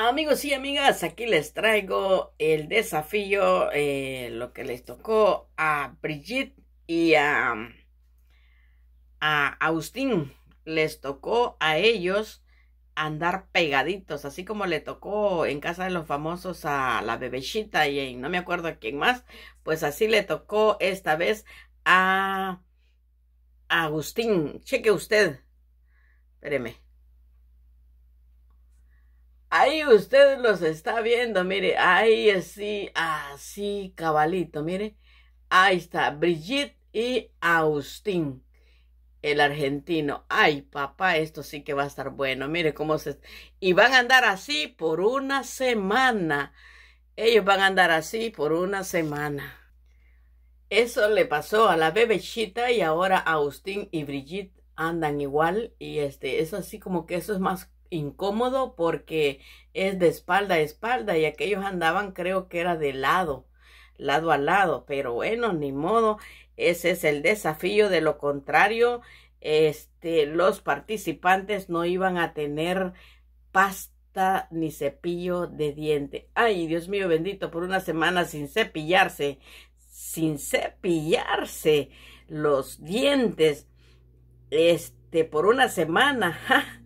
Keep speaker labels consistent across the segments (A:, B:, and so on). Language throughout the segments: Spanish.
A: Amigos y amigas, aquí les traigo el desafío, eh, lo que les tocó a Brigitte y a, a Agustín. Les tocó a ellos andar pegaditos, así como le tocó en casa de los famosos a la bebecita y no me acuerdo a quién más, pues así le tocó esta vez a, a Agustín. Cheque usted. Espéreme. Ahí usted los está viendo, mire, ahí así, así cabalito, mire. Ahí está, Brigitte y Austin, el argentino. Ay, papá, esto sí que va a estar bueno. Mire cómo se... Y van a andar así por una semana. Ellos van a andar así por una semana. Eso le pasó a la bebechita y ahora Austin y Brigitte andan igual y este, es así como que eso es más incómodo porque es de espalda a espalda y aquellos andaban creo que era de lado, lado a lado, pero bueno, ni modo, ese es el desafío, de lo contrario, este, los participantes no iban a tener pasta ni cepillo de diente. Ay, Dios mío bendito, por una semana sin cepillarse, sin cepillarse los dientes, este, por una semana,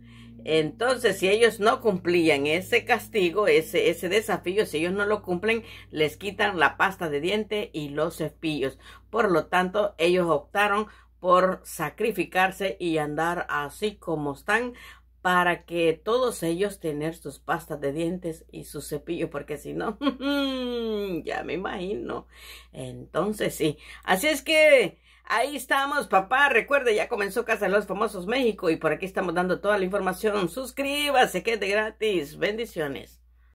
A: Entonces, si ellos no cumplían ese castigo, ese, ese desafío, si ellos no lo cumplen, les quitan la pasta de diente y los cepillos. Por lo tanto, ellos optaron por sacrificarse y andar así como están para que todos ellos tener sus pastas de dientes y su cepillo, porque si no, ya me imagino. Entonces sí, así es que ahí estamos, papá. Recuerde, ya comenzó Casa de los Famosos México y por aquí estamos dando toda la información. Suscríbase, que es gratis. Bendiciones.